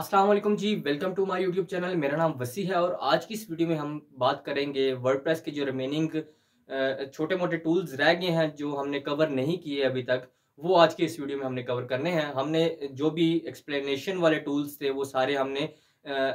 Aslam ji welcome to my YouTube channel मेरा नाम वसी है और आज की इस वीडियो में हम बात करेंगे वर्डप्रेस के जो रिमेनिंग छोटे मोटे टूल्स रह गए हैं जो हमने कवर नहीं किए अभी तक वो आज के इस वीडियो में हमने कवर करने हैं हमने जो भी एक्सप्लेनेशन वाले टूल्स थे वो सारे हमने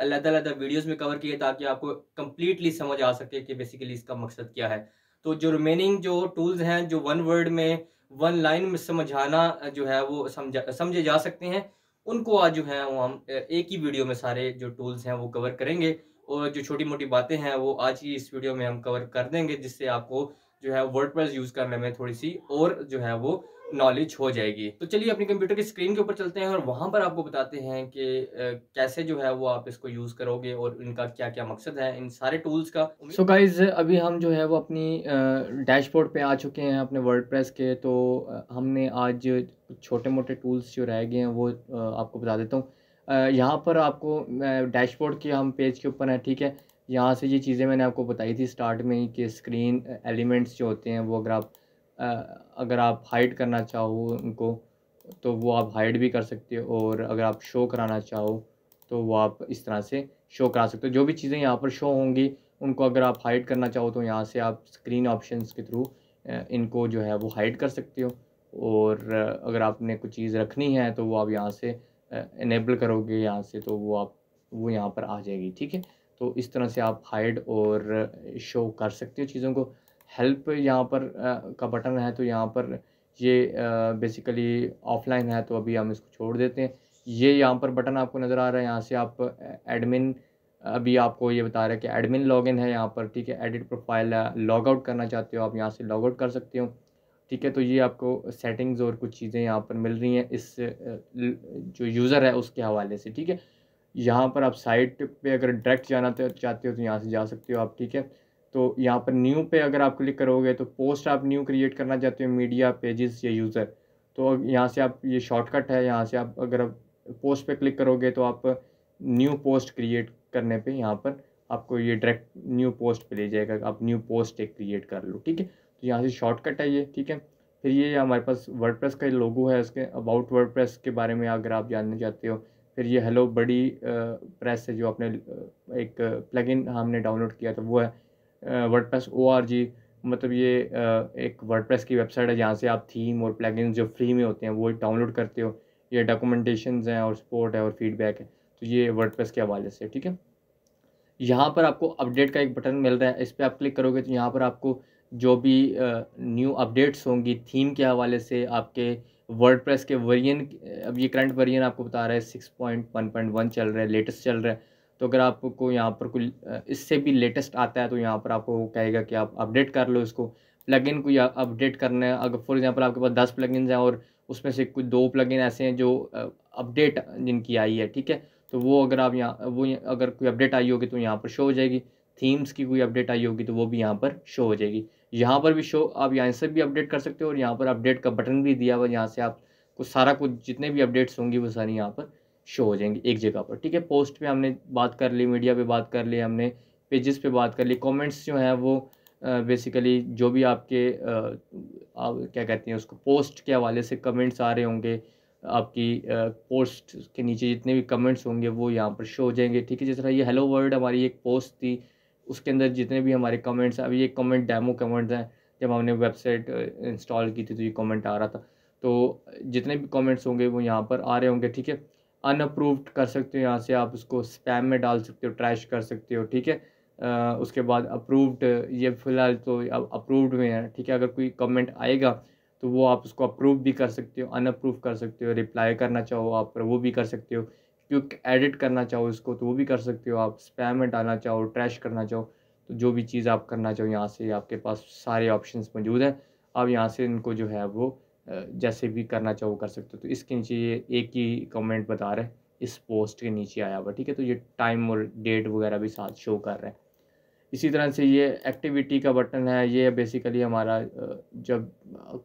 अलग अलग वीडियोस में कवर किए ताकि आपको कम्प्लीटली समझ आ सके कि बेसिकली इसका मकसद क्या है तो जो रिमेनिंग जो टूल्स हैं जो वन वर्ड में वन लाइन में समझाना जो है वो समझा समझे जा सकते हैं उनको आज जो है वो हम एक ही वीडियो में सारे जो टूल्स हैं वो कवर करेंगे और जो छोटी मोटी बातें हैं वो आज ही इस वीडियो में हम कवर कर देंगे जिससे आपको जो है वर्ड यूज़ करने में थोड़ी सी और जो है वो नॉलेज हो जाएगी तो चलिए अपने कंप्यूटर की स्क्रीन के ऊपर चलते हैं और वहाँ पर आपको बताते हैं कि कैसे जो है वो आप इसको यूज़ करोगे और इनका क्या क्या मकसद है इन सारे टूल्स का सो so गाइज अभी हम जो है वो अपनी डैशबोर्ड पे आ चुके हैं अपने वर्ड के तो हमने आज छोटे मोटे टूल्स जो रह गए हैं वो आपको बता देता हूँ यहाँ पर आपको डैशबोर्ड के हम पेज के ऊपर हैं ठीक है यहाँ से ये चीज़ें मैंने आपको बताई थी स्टार्ट में ही कि स्क्रीन एलिमेंट्स जो होते हैं वो अगर आप अगर आप हाइड करना चाहो उनको तो वो आप हाइड भी कर सकते हो और अगर आप शो कराना चाहो तो वो आप इस तरह से शो करा सकते हो जो भी चीज़ें यहाँ पर शो होंगी उनको अगर आप हाइड करना चाहो तो यहाँ से आप स्क्रीन ऑप्शंस के थ्रू इनको जो है वो हाइड कर सकते हो और अगर आपने कुछ चीज़ रखनी है तो वो आप यहाँ से इनेबल करोगे यहाँ से तो वो आप वो यहाँ पर आ जाएगी ठीक है तो इस तरह से आप हाइड और शो कर सकते हो चीज़ों को हेल्प यहाँ पर का बटन है तो यहाँ पर ये बेसिकली ऑफलाइन है तो अभी हम इसको छोड़ देते हैं ये यहाँ पर बटन आपको नज़र आ रहा है यहाँ से आप एडमिन अभी आपको ये बता रहा है कि एडमिन लॉगिन है यहाँ पर ठीक है एडिट प्रोफाइल है लॉग आउट करना चाहते हो आप यहाँ से लॉग आउट कर सकते हो ठीक है तो ये आपको सेटिंग्स और कुछ चीज़ें यहाँ पर मिल रही हैं इस जो यूज़र है उसके हवाले से ठीक है यहाँ पर आप साइट पे अगर डायरेक्ट जाना चाहते हो तो यहाँ से जा सकते हो आप ठीक है तो यहाँ पर न्यू पे अगर आप क्लिक करोगे तो पोस्ट आप न्यू क्रिएट करना चाहते हो मीडिया पेजेस या यूज़र तो यहाँ से आप ये शॉर्टकट है यहाँ से आप अगर आप पोस्ट पे क्लिक करोगे तो आप न्यू पोस्ट क्रिएट करने पे यहाँ पर आपको ये डायरेक्ट न्यू पोस्ट पे ले जाएगा आप न्यू पोस्ट एक क्रिएट कर लो ठीक है तो यहाँ से शॉर्टकट है ये ठीक है फिर ये हमारे पास प्रेस का लोगो है उसके अबाउट प्रेस के बारे में अगर आप जानना चाहते हो फिर ये हेलो बड़ी प्रेस है जो आपने एक प्लगइन हमने डाउनलोड किया था वो है WordPress O R G मतलब ये एक वर्ड प्रेस की वेबसाइट है जहाँ से आप थीम और प्लगइन्स जो फ्री में होते हैं वो डाउनलोड करते हो ये डॉक्यूमेंटेशन हैं और सपोर्ट है और फीडबैक है तो ये वर्ड प्रेस के हवाले से ठीक है यहाँ पर आपको अपडेट का एक बटन मिल रहा है इस पर आप क्लिक करोगे तो यहाँ पर आपको जो भी न्यू अपडेट्स होंगी थीम के हवाले से आपके प्रेस के वर्जन अब ये करंट वर्जन आपको बता रहा है six point one point one चल रहा है लेटेस्ट चल रहा है तो अगर आपको यहाँ पर कोई इससे भी लेटेस्ट आता है तो यहाँ पर आपको कहेगा कि आप अपडेट कर लो इसको प्लगइन को अपडेट करना है अगर फॉर एग्जांपल आपके पास दस प्लगइन्स हैं और उसमें से कुछ दो प्लगइन ऐसे हैं जो अपडेट जिनकी आई है ठीक है तो वो अगर आप यहाँ वो अगर कोई अपडेट आई होगी तो यहाँ पर शो हो जाएगी थीम्स की कोई अपडेट आई होगी तो वो भी यहाँ पर शो हो जाएगी यहाँ पर भी शो आप यहाँ से भी अपडेट कर सकते हो और यहाँ पर अपडेट का बटन भी दिया हुआ यहाँ से आप कुछ सारा कुछ जितने भी अपडेट्स होंगी वो सारी यहाँ पर शो हो जाएंगे एक जगह पर ठीक है पोस्ट पे हमने बात कर ली मीडिया पे बात कर ली हमने पेजेस पे बात कर ली कमेंट्स जो हैं वो बेसिकली जो भी आपके आप क्या कहते हैं उसको पोस्ट के हवाले से कमेंट्स आ रहे होंगे आपकी पोस्ट के नीचे जितने भी कमेंट्स होंगे वो यहाँ पर शो हो जाएंगे ठीक है जिस तरह ये हेलो वर्ल्ड हमारी एक पोस्ट थी उसके अंदर जितने भी हमारे कमेंट्स अभी ये कमेंट डेमो कमेंट्स हैं जब हमने वेबसाइट इंस्टॉल की थी तो ये कमेंट आ रहा था तो जितने भी कमेंट्स होंगे वो यहाँ पर आ रहे होंगे ठीक है अनअप्रूव्ड कर सकते हो यहाँ से आप उसको स्पैम में डाल सकते हो ट्रैश कर सकते हो ठीक है उसके बाद अप्रूव्ड ये फ़िलहाल तो अब अप्रूव्ड में है ठीक है अगर कोई कमेंट आएगा तो वो आप उसको अप्रूव भी कर सकते हो अनअप्रूव कर सकते हो रिप्लाई करना चाहो आप वो भी कर सकते हो क्योंकि एडिट करना चाहो इसको तो वो भी कर सकते हो आप स्पैम में डालना चाहो ट्रैश करना चाहो तो जो भी चीज़ आप करना चाहो यहाँ से आपके पास सारे ऑप्शन मौजूद हैं आप यहाँ से इनको जो है वो जैसे भी करना चाहो कर सकते हो तो इसके नीचे ये एक ही कमेंट बता रहे इस पोस्ट के नीचे आया हुआ ठीक है तो ये टाइम और डेट वगैरह भी साथ शो कर रहे हैं इसी तरह से ये एक्टिविटी का बटन है ये बेसिकली हमारा जब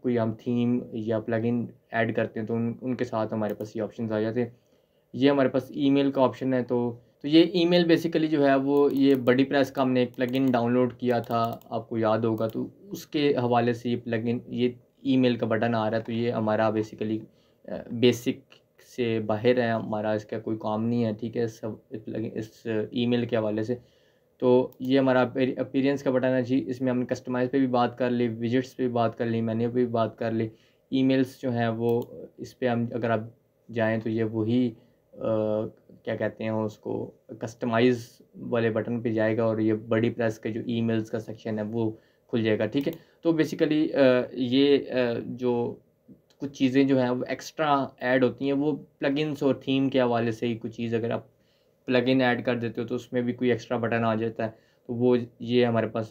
कोई हम थीम या प्लगइन ऐड करते हैं तो उन उनके साथ हमारे पास ये ऑप्शन आ जाते हैं ये हमारे पास ईमेल का ऑप्शन है तो तो ये ईमेल बेसिकली जो है वो ये बड़ी प्रेस का हमने एक प्लगइन डाउनलोड किया था आपको याद होगा तो उसके हवाले से ये प्लगइन ये ईमेल का बटन आ रहा है तो ये हमारा बेसिकली बेसिक से बाहर है हमारा इसका कोई काम नहीं है ठीक है सब इस ईमेल के हवाले से तो ये हमारा अपीरियंस का बटन है जी इसमें हमने कस्टमाइज पे भी बात कर ली विजिट्स पे भी बात कर ली मैन्यू पे भी बात कर ली ईमेल्स जो हैं वो इस पर हम अगर आप जाएँ तो ये वही क्या कहते हैं उसको कस्टमाइज़ वाले बटन पे जाएगा और ये बड़ी प्रेस के जो ईमेल्स का सेक्शन है वो खुल जाएगा ठीक है तो बेसिकली ये जो कुछ चीज़ें जो हैं वो एक्स्ट्रा ऐड होती हैं वो प्लगइन्स और थीम के हवाले से ही कुछ चीज़ अगर आप प्लगइन ऐड कर देते हो तो उसमें भी कोई एक्स्ट्रा बटन आ जाता है तो वो ये हमारे पास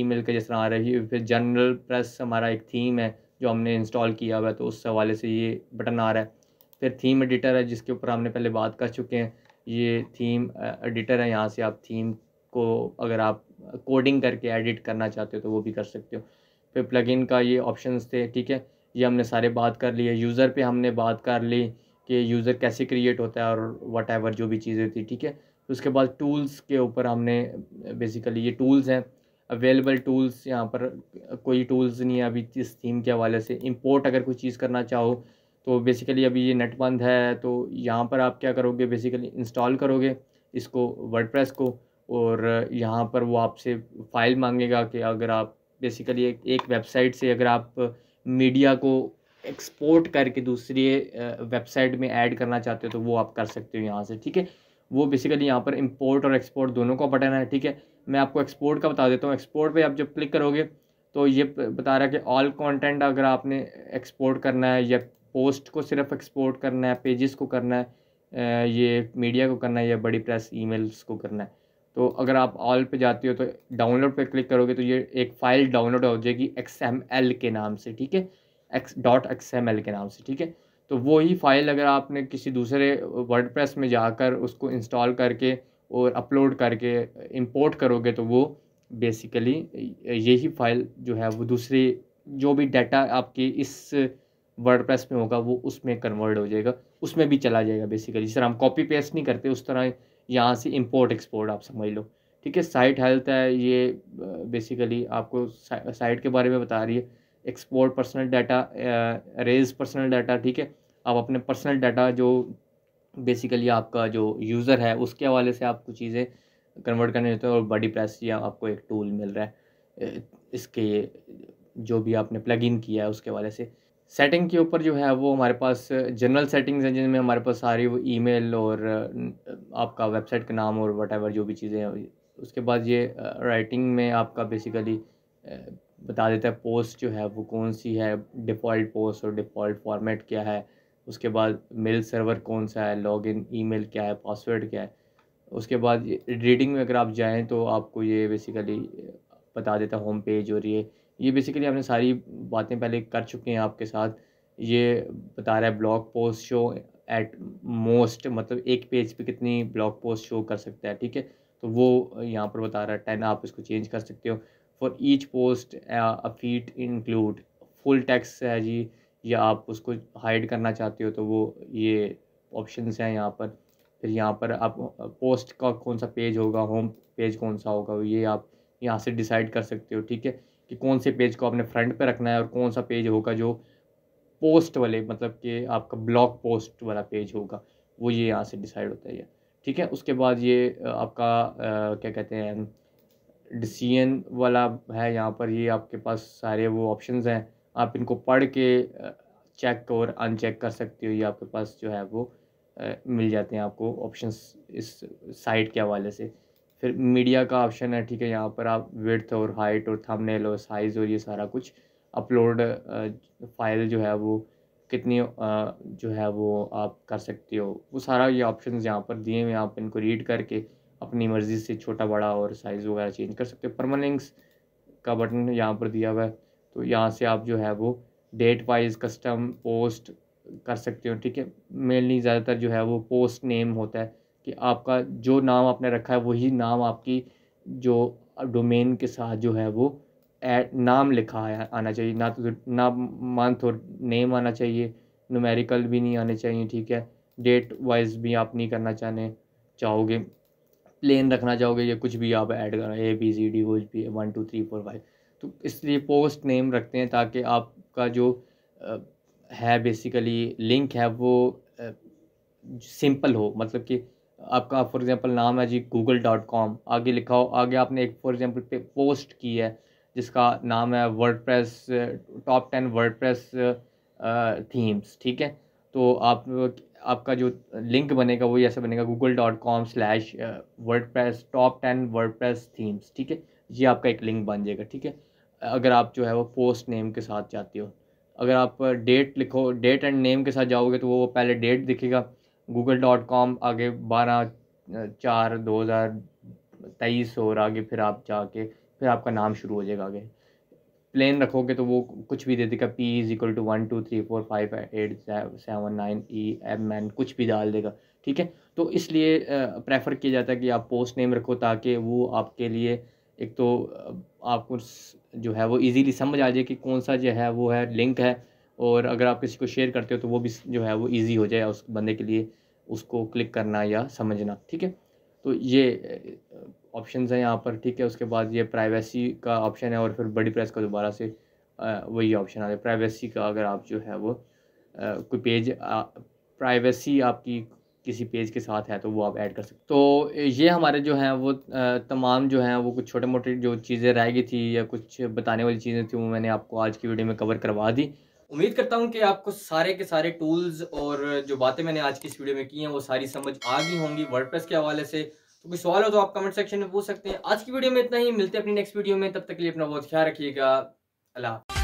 ईमेल का जिस तरह आ रही है फिर जनरल प्रेस हमारा एक थीम है जो हमने इंस्टॉल किया हुआ है तो उस हवाले से ये बटन आ रहा है फिर थीम एडिटर है जिसके ऊपर हमने पहले बात कर चुके हैं ये थीम एडिटर है यहाँ से आप थीम को अगर आप कोडिंग करके एडिट करना चाहते हो तो वो भी कर सकते हो फिर प्लगइन का ये ऑप्शंस थे ठीक है ये हमने सारे बात कर लिए यूज़र पे हमने बात कर ली कि यूज़र कैसे क्रिएट होता है और वट एवर जो भी चीज़ें थी ठीक है उसके बाद टूल्स के ऊपर हमने बेसिकली ये टूल्स हैं अवेलेबल टूल्स यहाँ पर कोई टूल्स नहीं है अभी इस थीम के हवाले से इम्पोर्ट अगर कोई चीज़ करना चाहो तो बेसिकली अभी ये नेट बंद है तो यहाँ पर आप क्या करोगे बेसिकली इंस्टॉल करोगे इसको वर्डप्रेस को और यहाँ पर वो आपसे फ़ाइल मांगेगा कि अगर आप बेसिकली एक एक वेबसाइट से अगर आप मीडिया को एक्सपोर्ट करके दूसरी वेबसाइट में ऐड करना चाहते हो तो वो आप कर सकते हो यहाँ से ठीक है वो बेसिकली यहाँ पर इंपोर्ट और एक्सपोर्ट दोनों का बटन है ठीक है मैं आपको एक्सपोर्ट का बता देता हूँ एक्सपोर्ट पे आप जब क्लिक करोगे तो ये बता रहा है कि ऑल कंटेंट अगर आपने एक्सपोर्ट करना है या पोस्ट को सिर्फ एक्सपोर्ट करना है पेजेस को करना है ये मीडिया को करना है या बड़ी प्रेस ईमेल्स को करना है तो अगर आप ऑल पे जाते हो तो डाउनलोड पे क्लिक करोगे तो ये एक फ़ाइल डाउनलोड हो जाएगी एक्स एम एल के नाम से ठीक है X dot X M L के नाम से ठीक है तो वही फाइल अगर आपने किसी दूसरे वर्ड में जाकर उसको इंस्टॉल करके और अपलोड करके इम्पोर्ट करोगे तो वो बेसिकली यही फाइल जो है वो दूसरी जो भी डाटा आपकी इस वर्ड में होगा वो उसमें कन्वर्ट हो जाएगा उसमें भी चला जाएगा बेसिकली जिस तरह हम कॉपी पेस्ट नहीं करते उस तरह यहाँ से इम्पोर्ट एक्सपोर्ट आप समझ लो ठीक है साइट हेल्थ है ये बेसिकली आपको साइट के बारे में बता रही है export personal data erase personal data ठीक है आप अपने पर्सनल डाटा जो बेसिकली आपका जो यूज़र है उसके हवाले से आपको चीज़ें कन्वर्ट करने होते हैं और बॉडी प्रेस या आपको एक टूल मिल रहा है इसके जो भी आपने प्लग इन किया है उसके हवाले से सेटिंग के ऊपर जो है वो हमारे पास जनरल सेटिंग्स हैं जिनमें हमारे पास सारी वो ईमेल और आपका वेबसाइट का नाम और वट जो भी चीज़ें हैं उसके बाद ये राइटिंग में आपका बेसिकली बता देता है पोस्ट जो है वो कौन सी है डिफ़ॉल्ट पोस्ट और डिफ़ॉल्ट फॉर्मेट क्या है उसके बाद मेल सर्वर कौन सा है लॉगिन ईमेल क्या है पासवर्ड क्या है उसके बाद रीडिंग में अगर आप जाएँ तो आपको ये बेसिकली बता देता है होम पेज और ये ये बेसिकली हमने सारी बातें पहले कर चुके हैं आपके साथ ये बता रहा है blog post show at most मतलब एक पेज पे कितनी ब्लॉग पोस्ट शो कर सकता है ठीक है तो वो यहाँ पर बता रहा है टेन आप इसको चेंज कर सकते हो for each post a feed include full text है जी या आप उसको हाइड करना चाहते हो तो वो ये ऑप्शंस हैं यहाँ पर फिर यहाँ पर आप पोस्ट uh, का कौन सा पेज होगा होम पेज कौन सा होगा ये आप यहाँ से डिसाइड कर सकते हो ठीक है कि कौन से पेज को आपने फ्रंट पे रखना है और कौन सा पेज होगा जो पोस्ट वाले मतलब कि आपका ब्लॉग पोस्ट वाला पेज होगा वो ये यहाँ से डिसाइड होता है ठीक है उसके बाद ये आपका आ, क्या कहते हैं डिसीजन वाला है यहाँ पर ये आपके पास सारे वो ऑप्शंस हैं आप इनको पढ़ के चेक और अनचेक कर सकते हो ये आपके पास जो है वो मिल जाते हैं आपको ऑप्शंस इस साइट के हवाले से फिर मीडिया का ऑप्शन है ठीक है यहाँ पर आप विर्थ और हाइट और थंबनेल और साइज़ और ये सारा कुछ अपलोड फाइल जो है वो कितनी जो है वो आप कर सकते हो वो सारा ये ऑप्शन यहाँ पर दिए हुए आप इनको रीड करके अपनी मर्ज़ी से छोटा बड़ा और साइज़ वगैरह चेंज कर सकते हो परमानेंस का बटन यहाँ पर दिया हुआ है तो यहाँ से आप जो है वो डेट वाइज कस्टम पोस्ट कर सकते हो ठीक है मेनली ज़्यादातर जो है वो पोस्ट नेम होता है कि आपका जो नाम आपने रखा है वही नाम आपकी जो डोमेन के साथ जो है वो एड नाम लिखा है आना चाहिए ना तो ना मंथ और नेम आना चाहिए नूमेरिकल भी नहीं आने चाहिए ठीक है डेट वाइज भी आप नहीं करना चाहने चाहोगे प्लेन रखना चाहोगे या कुछ भी आप ऐड करना ए बी सी डी कुछ भी one two three four five तो इसलिए पोस्ट नेम रखते हैं ताकि आपका जो है बेसिकली लिंक है वो सिंपल हो मतलब कि आपका फॉर एग्जांपल नाम है जी गूगल डॉट कॉम आगे लिखा हो आगे आपने एक फॉर एग्जांपल पे पोस्ट की है जिसका नाम है WordPress top ten WordPress themes ठीक है तो आप आपका जो लिंक बनेगा वही ऐसा बनेगा Google dot com slash WordPress top ten WordPress themes ठीक है ये आपका एक लिंक बन जाएगा ठीक है अगर आप जो है वो पोस्ट नेम के साथ जाते हो अगर आप डेट लिखो डेट एंड नेम के साथ जाओगे तो वो पहले डेट दिखेगा गूगल डॉट कॉम आगे बारह चार दो हज़ार तेईस और आगे फिर आप जाके फिर आपका नाम शुरू हो जाएगा आगे प्लेन रखोगे तो वो कुछ भी दे देगा P is equal to one two three four five eight seven nine E M N कुछ भी डाल देगा ठीक है तो इसलिए प्रेफर किया जाता है कि आप पोस्ट नेम रखो ताकि वो आपके लिए एक तो आपको जो है वो इजीली समझ आ जाए कि कौन सा जो है वो है लिंक है और अगर आप किसी को शेयर करते हो तो वो भी जो है वो ईजी हो जाए उस बंदे के लिए उसको क्लिक करना या समझना ठीक है तो ये ऑप्शन हैं यहाँ पर ठीक है उसके बाद ये प्राइवेसी का ऑप्शन है और फिर बड़ी प्रेस का दोबारा से वही ऑप्शन आ है प्राइवेसी का अगर आप जो है वो कोई पेज प्राइवेसी आपकी किसी पेज के साथ है तो वो आप ऐड कर सकते तो ये हमारे जो हैं वो तमाम जो हैं वो कुछ छोटे मोटे जो चीज़ें रह गई थी या कुछ बताने वाली चीज़ें थी वो मैंने आपको आज की वीडियो में कवर करवा दी उम्मीद करता हूँ कि आपको सारे के सारे टूल्स और जो बातें मैंने आज की इस वीडियो में की हैं वो सारी समझ आ गई होंगी वर्डप्रेस के हवाले से तो कोई सवाल हो तो आप कमेंट सेक्शन में पूछ सकते हैं आज की वीडियो में इतना ही मिलते हैं अपनी नेक्स्ट वीडियो में तब तक के लिए अपना बहुत ख्याल रखिएगा अल्लाह